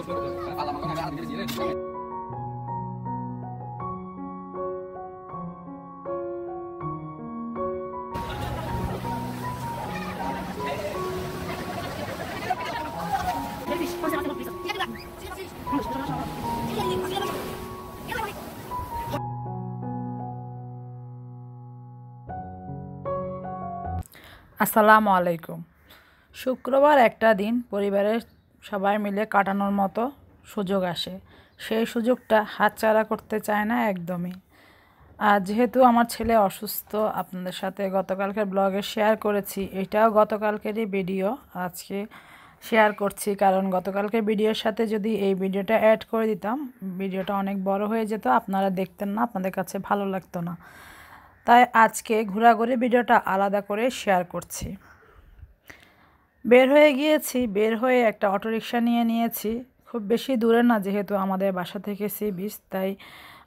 আসসালামু আলাইকুম শুক্রবার একটা দিন পরিবারের সবাই মিলে কাটানোর মতো সুযোগ আসে সেই সুযোগটা হাতছাড়া করতে চায় না একদমই আর যেহেতু আমার ছেলে অসুস্থ আপনাদের সাথে গতকালকের ব্লগে শেয়ার করেছি এটাও গতকালকেরই ভিডিও আজকে শেয়ার করছি কারণ গতকালকের ভিডিওর সাথে যদি এই ভিডিওটা অ্যাড করে দিতাম ভিডিওটা অনেক বড় হয়ে যেত আপনারা দেখতেন না আপনাদের কাছে ভালো লাগতো না তাই আজকে ঘোরাঘুরি ভিডিওটা আলাদা করে শেয়ার করছি বের হয়ে গিয়েছি বের হয়ে একটা অটোরিকশা নিয়ে নিয়েছি খুব বেশি দূরে না যেহেতু আমাদের বাসা থেকে সি বিচ তাই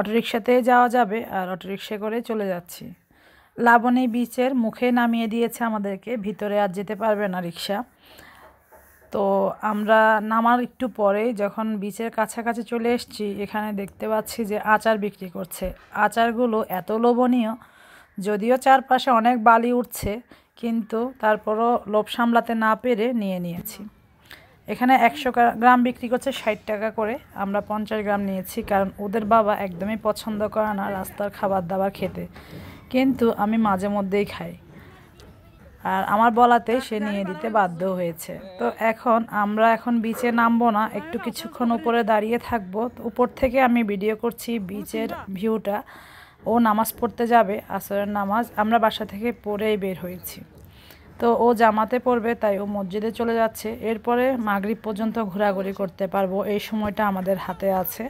অটোরিকশাতেই যাওয়া যাবে আর অটোরিকশা করে চলে যাচ্ছি লাবণী বিচের মুখে নামিয়ে দিয়েছে আমাদেরকে ভিতরে আর যেতে পারবে না রিক্সা তো আমরা নামার একটু পরে যখন বিচের কাছাকাছি চলে এসছি এখানে দেখতে পাচ্ছি যে আচার বিক্রি করছে আচারগুলো এত লোভনীয় যদিও চারপাশে অনেক বালি উঠছে কিন্তু তারপরও লোভ সামলাতে না পেরে নিয়ে নিয়েছি এখানে একশো গ্রাম বিক্রি করছে ষাট টাকা করে আমরা পঞ্চাশ গ্রাম নিয়েছি কারণ ওদের বাবা একদমই পছন্দ করে না রাস্তার খাবার দাবার খেতে কিন্তু আমি মাঝে মধ্যেই খাই আর আমার বলাতে সে নিয়ে দিতে বাধ্য হয়েছে তো এখন আমরা এখন বিচে নামবো না একটু কিছুক্ষণ উপরে দাঁড়িয়ে থাকবো উপর থেকে আমি ভিডিও করছি বিচের ভিউটা ও নামাজ পড়তে যাবে আসরের নামাজ আমরা বাসা থেকে পড়েই বের হয়েছি তো ও জামাতে পড়বে তাই ও মসজিদে চলে যাচ্ছে এরপরে মাগরিব পর্যন্ত ঘোরাঘুরি করতে পারবো এই সময়টা আমাদের হাতে আছে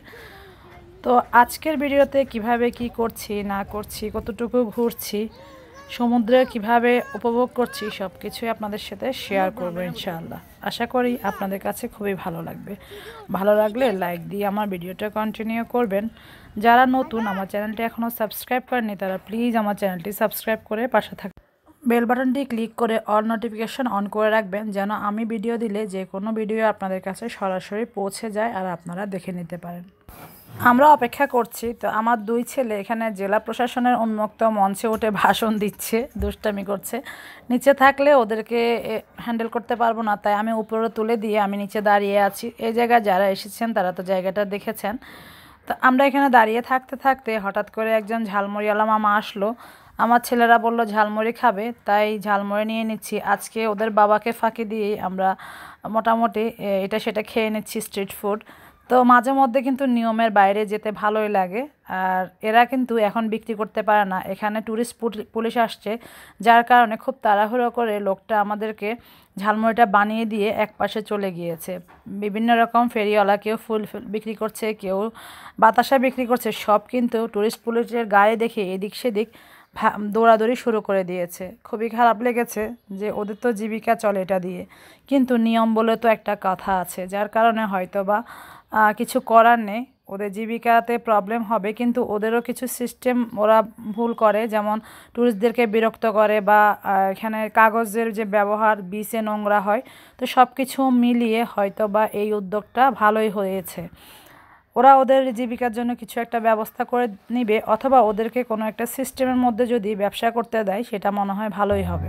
তো আজকের ভিডিওতে কিভাবে কি করছি না করছি কতটুকু ঘুরছি সমুদ্রে কিভাবে উপভোগ করছি সব কিছুই আপনাদের সাথে শেয়ার করবো ইনশাআল্লাহ আশা করি আপনাদের কাছে খুবই ভালো লাগবে ভালো লাগলে লাইক দিয়ে আমার ভিডিওটা কন্টিনিউ করবেন যারা নতুন আমার চ্যানেলটি এখনও সাবস্ক্রাইব করেনি তারা প্লিজ আমার চ্যানেলটি সাবস্ক্রাইব করে পাশে থাক বেল বাটনটি ক্লিক করে অল নোটিফিকেশান অন করে রাখবেন যেন আমি ভিডিও দিলে যে কোনো ভিডিও আপনাদের কাছে সরাসরি পৌঁছে যায় আর আপনারা দেখে নিতে পারেন আমরা অপেক্ষা করছি তো আমার দুই ছেলে এখানে জেলা প্রশাসনের উন্মুক্ত মঞ্চে উঠে ভাষণ দিচ্ছে দুষ্টামি করছে নিচে থাকলে ওদেরকে হ্যান্ডেল করতে পারবো না তাই আমি উপরে তুলে দিয়ে আমি নিচে দাঁড়িয়ে আছি এই জায়গায় যারা এসেছেন তারা তো জায়গাটা দেখেছেন তো আমরা এখানে দাঁড়িয়ে থাকতে থাকতে হঠাৎ করে একজন ঝালমুড়িওয়ালা মামা আসলো আমার ছেলেরা বলল ঝালমুড়ি খাবে তাই ঝালমুড়ি নিয়ে নিচ্ছি আজকে ওদের বাবাকে ফাঁকি দিয়ে আমরা মোটামুটি এটা সেটা খেয়ে নিচ্ছি স্ট্রিট ফুড তো মাঝে মধ্যে কিন্তু নিয়মের বাইরে যেতে ভালোই লাগে আর এরা কিন্তু এখন বিক্রি করতে পারে না এখানে ট্যুরিস্ট পুলিশ আসছে যার কারণে খুব তাড়াহুড়ো করে লোকটা আমাদেরকে ঝালমুড়িটা বানিয়ে দিয়ে এক পাশে চলে গিয়েছে বিভিন্ন রকম ফেরিওয়ালা কেউ ফুল বিক্রি করছে কেউ বাতাসা বিক্রি করছে সব কিন্তু ট্যুরিস্ট পুলিশের গায়ে দেখে এদিক সেদিক দৌড়াদৌড়ি শুরু করে দিয়েছে খুবই খারাপ লেগেছে যে ওদের তো জীবিকা চলে এটা দিয়ে কিন্তু নিয়ম বলে তো একটা কথা আছে যার কারণে হয়তো বা কিছু করার নেই ওদের জীবিকাতে প্রবলেম হবে কিন্তু ওদেরও কিছু সিস্টেম ওরা ভুল করে যেমন ট্যুরিস্টদেরকে বিরক্ত করে বা এখানে কাগজের যে ব্যবহার বিষে নোংরা হয় তো সব কিছু মিলিয়ে হয়তো বা এই উদ্যোগটা ভালোই হয়েছে ওরা ওদের জীবিকার জন্য কিছু একটা ব্যবস্থা করে নিবে অথবা ওদেরকে কোনো একটা সিস্টেমের মধ্যে যদি ব্যবসা করতে দেয় সেটা মনে হয় ভালোই হবে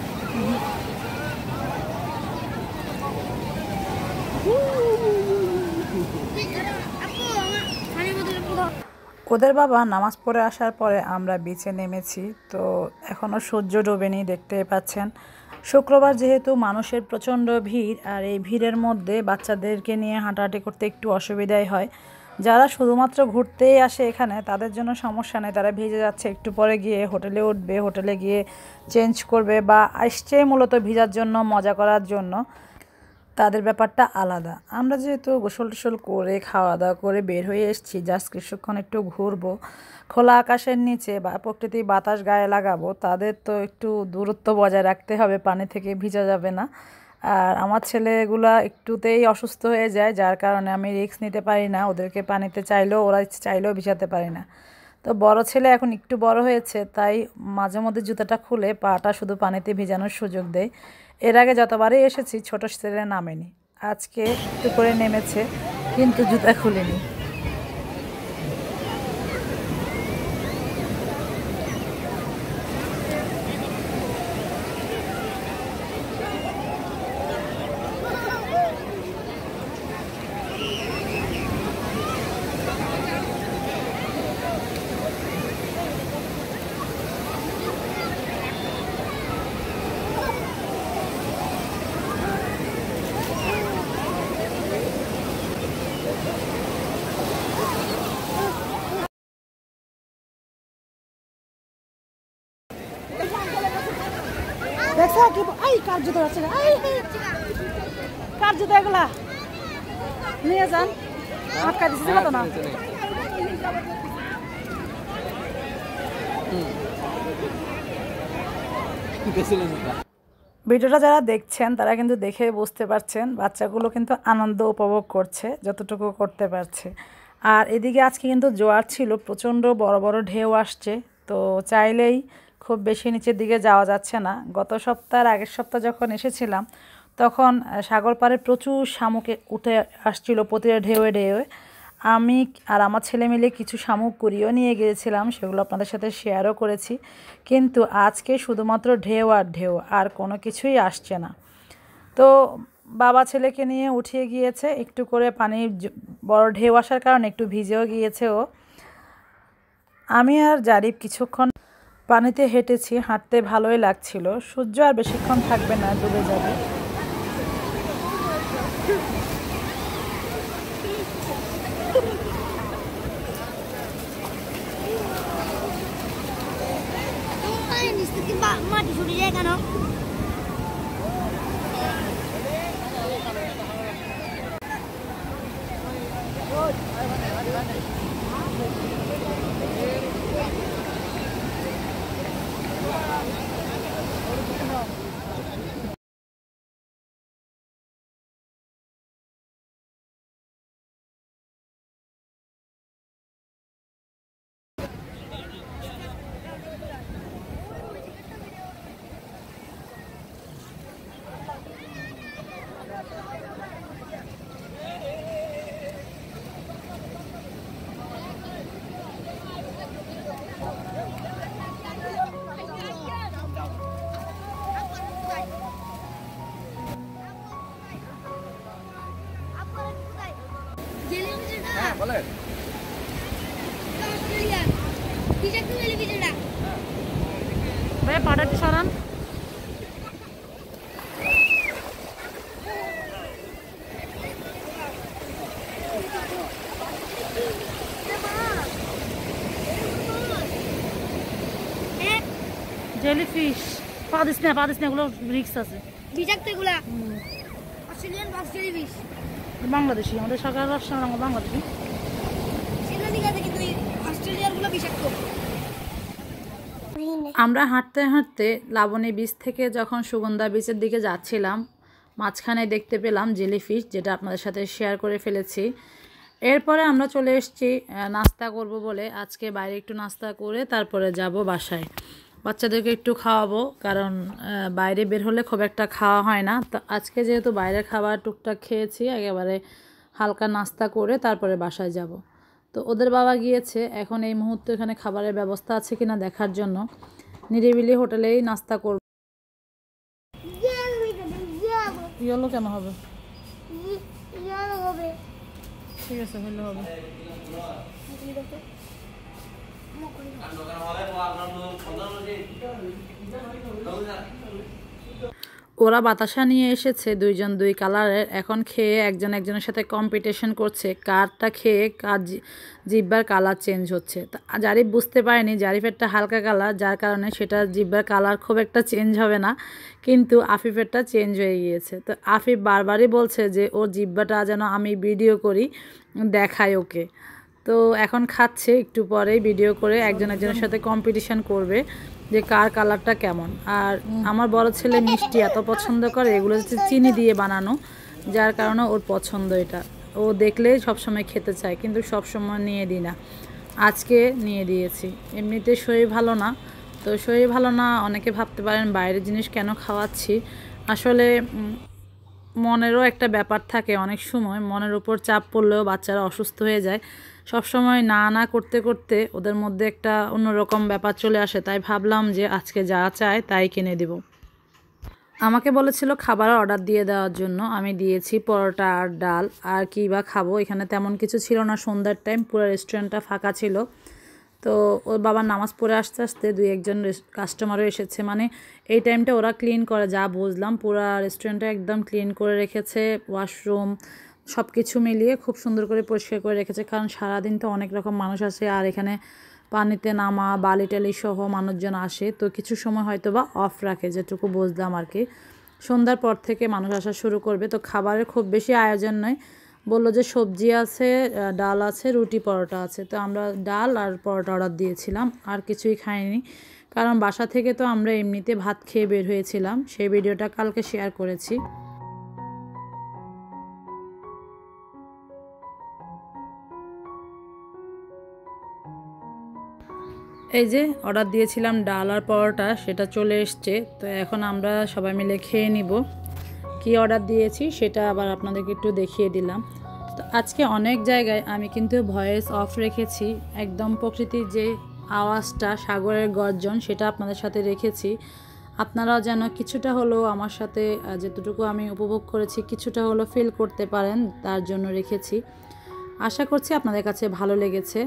ওদের বাবা নামাজ পড়ে আসার পরে আমরা বিচে নেমেছি তো এখনও সূর্য ডোবেনি দেখতে পাচ্ছেন শুক্রবার যেহেতু মানুষের প্রচণ্ড ভিড় আর এই ভিড়ের মধ্যে বাচ্চাদেরকে নিয়ে হাঁটাহাঁটি করতে একটু অসুবিধাই হয় যারা শুধুমাত্র ঘুরতেই আসে এখানে তাদের জন্য সমস্যা নেই তারা ভিজে যাচ্ছে একটু পরে গিয়ে হোটেলে উঠবে হোটেলে গিয়ে চেঞ্জ করবে বা আসছে মূলত ভিজার জন্য মজা করার জন্য তাদের ব্যাপারটা আলাদা আমরা যেহেতু গোসল টোসল করে খাওয়া দাওয়া করে বের হয়ে এসেছি জাস্ট কিছুক্ষণ একটু ঘুরবো খোলা আকাশের নিচে বা প্রকৃতি বাতাস গায়ে লাগাবো তাদের তো একটু দূরত্ব বজায় রাখতে হবে পানি থেকে ভিজা যাবে না আর আমার ছেলেগুলা একটুতেই অসুস্থ হয়ে যায় যার কারণে আমি রিস্ক নিতে পারি না ওদেরকে পানিতে চাইলেও ওরা চাইলেও ভিজাতে পারি না তো বড় ছেলে এখন একটু বড় হয়েছে তাই মাঝে মধ্যে জুতাটা খুলে পাটা শুধু পানিতে ভিজানোর সুযোগ দেয় এর আগে যতবারই এসেছি ছোট ছেলে নামেনি আজকে একটু করে নেমেছে কিন্তু জুতা খুলিনি কার জুতো আছে কার জুতো এগুলা নিয়ে যান আটকা না ভিডিওটা যারা দেখছেন তারা কিন্তু দেখে বুঝতে পারছেন বাচ্চাগুলো কিন্তু আনন্দ উপভোগ করছে যতটুকু করতে পারছে আর এদিকে আজকে কিন্তু জোয়ার ছিল প্রচণ্ড বড় বড় ঢেউ আসছে তো চাইলেই খুব বেশি নিচের দিকে যাওয়া যাচ্ছে না গত সপ্তাহের আগের সপ্তাহ যখন এসেছিলাম তখন সাগর পাড়ে প্রচুর শামুকে উঠে আসছিল প্রতিটা ঢেউয়ে ঢেউয়ে আমি আর আমার ছেলে মিলে কিছু শামুক কুড়িও নিয়ে গিয়েছিলাম সেগুলো আপনাদের সাথে শেয়ারও করেছি কিন্তু আজকে শুধুমাত্র ঢেউ আর ঢেউ আর কোনো কিছুই আসছে না তো বাবা ছেলেকে নিয়ে উঠিয়ে গিয়েছে একটু করে পানি বড় ঢেউ আসার কারণে একটু ভিজেও গিয়েছে ও আমি আর জারিফ কিছুক্ষণ পানিতে হেঁটেছি হাঁটতে ভালোই লাগছিল সূর্য আর বেশিক্ষণ থাকবে না ডুবে যাবে জেলিফিশ পাওয়া দিস না পাওয়া দিস না এগুলো রিক্স আছে বিষাক্ত এগুলা অস্ট্রেলিয়ান বক্স জেলিফিশ বাংলাদেশি আমাদের সরকার ব্যবসা আমরা বাংলাদেশি আমরা হাঁটতে হাঁটতে লাবণী বীচ থেকে যখন সুগন্ধা বীচের দিকে যাচ্ছিলাম মাঝখানে দেখতে পেলাম জেলিফিশ যেটা আপনাদের সাথে শেয়ার করে ফেলেছি এরপরে আমরা চলে এসেছি নাস্তা করব বলে আজকে বাইরে একটু নাস্তা করে তারপরে যাব বাসায় বাচ্চাদেরকে একটু খাওয়াবো কারণ বাইরে বের হলে খুব একটা খাওয়া হয় না তো আজকে যেহেতু বাইরে খাবার টুকটাক খেয়েছি একেবারে হালকা নাস্তা করে তারপরে বাসায় যাব। তো ওদের বাবা গিয়েছে এখন এই মুহূর্তে এখানে খাবারের ব্যবস্থা আছে কিনা দেখার জন্য নিরিবিলি হোটেলেই নাস্তা করব ইয়েলো কেন হবে ঠিক আছে হবে ওরা বাতাসা নিয়ে এসেছে দুইজন দুই কালারের এখন খেয়ে একজন একজনের সাথে কম্পিটিশন করছে কারটা খেয়ে কাজ জিব্বার কালার চেঞ্জ হচ্ছে জারিফ বুঝতে পারেনি জারিফেরটা হালকা কালার যার কারণে সেটা জিব্বার কালার খুব একটা চেঞ্জ হবে না কিন্তু আফিফেরটা চেঞ্জ হয়ে গিয়েছে তো আফিফ বারবারই বলছে যে ওর জিব্বাটা যেন আমি ভিডিও করি দেখাই ওকে তো এখন খাচ্ছে একটু পরে ভিডিও করে একজন একজনের সাথে কম্পিটিশান করবে যে কার কালারটা কেমন আর আমার বড় ছেলে মিষ্টি এত পছন্দ করে এগুলো হচ্ছে চিনি দিয়ে বানানো যার কারণে ওর পছন্দ এটা ও দেখলেই সবসময় খেতে চায় কিন্তু সবসময় নিয়ে দিই না আজকে নিয়ে দিয়েছি এমনিতে শরীর ভালো না তো শরীর ভালো না অনেকে ভাবতে পারেন বাইরের জিনিস কেন খাওয়াচ্ছি আসলে মনেরও একটা ব্যাপার থাকে অনেক সময় মনের উপর চাপ পড়লেও বাচ্চারা অসুস্থ হয়ে যায় সব সময় না না করতে করতে ওদের মধ্যে একটা অন্যরকম ব্যাপার চলে আসে তাই ভাবলাম যে আজকে যা চায় তাই কিনে দেব আমাকে বলেছিল খাবার অর্ডার দিয়ে দেওয়ার জন্য আমি দিয়েছি পরোটা আর ডাল আর কী বা খাবো এখানে তেমন কিছু ছিল না সন্ধ্যার টাইম পুরো রেস্টুরেন্টটা ফাঁকা ছিল তো ওর বাবা নামাজ পড়ে আসতে আসতে দুই একজন কাস্টমারও এসেছে মানে এই টাইমটা ওরা ক্লিন করে যা বুঝলাম পুরা রেস্টুরেন্টটা একদম ক্লিন করে রেখেছে ওয়াশরুম সব কিছু মিলিয়ে খুব সুন্দর করে পরিষ্কার করে রেখেছে কারণ সারাদিন তো অনেক রকম মানুষ আসে আর এখানে পানিতে নামা বালি টালি সহ মানুষজন আসে তো কিছু সময় হয়তো বা অফ রাখে যেটুকু বুঝলাম আর কি সন্ধ্যার পর থেকে মানুষ আসা শুরু করবে তো খাবারের খুব বেশি আয়োজন নয় বলল যে সবজি আছে ডাল আছে রুটি পরোটা আছে তো আমরা ডাল আর পরোটা অর্ডার দিয়েছিলাম আর কিছুই খাইনি কারণ বাসা থেকে তো আমরা এমনিতে ভাত খেয়ে বের হয়েছিলাম সেই ভিডিওটা কালকে শেয়ার করেছি এই যে অর্ডার দিয়েছিলাম ডাল আর পরোটা সেটা চলে এসছে তো এখন আমরা সবাই মিলে খেয়ে নিব কি অর্ডার দিয়েছি সেটা আবার আপনাদেরকে একটু দেখিয়ে দিলাম তো আজকে অনেক জায়গায় আমি কিন্তু ভয়েস অফ রেখেছি একদম প্রকৃতির যে আওয়াজটা সাগরের গর্জন সেটা আপনাদের সাথে রেখেছি আপনারা যেন কিছুটা হলেও আমার সাথে যতটুকু আমি উপভোগ করেছি কিছুটা হলেও ফিল করতে পারেন তার জন্য রেখেছি আশা করছি আপনাদের কাছে ভালো লেগেছে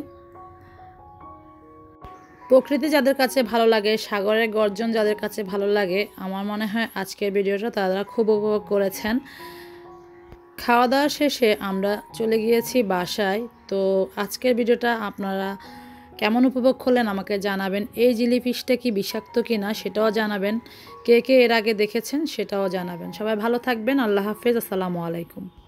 প্রকৃতি যাদের কাছে ভালো লাগে সাগরের গর্জন যাদের কাছে ভালো লাগে আমার মনে হয় আজকের ভিডিওটা তারা খুব উপভোগ করেছেন খাওয়া দাওয়া শেষে আমরা চলে গিয়েছি বাসায় তো আজকের ভিডিওটা আপনারা কেমন উপভোগ করলেন আমাকে জানাবেন এই জিলি কি বিষাক্ত কি না সেটাও জানাবেন কে কে এর আগে দেখেছেন সেটাও জানাবেন সবাই ভালো থাকবেন আল্লাহ হাফেজ আসসালামু আলাইকুম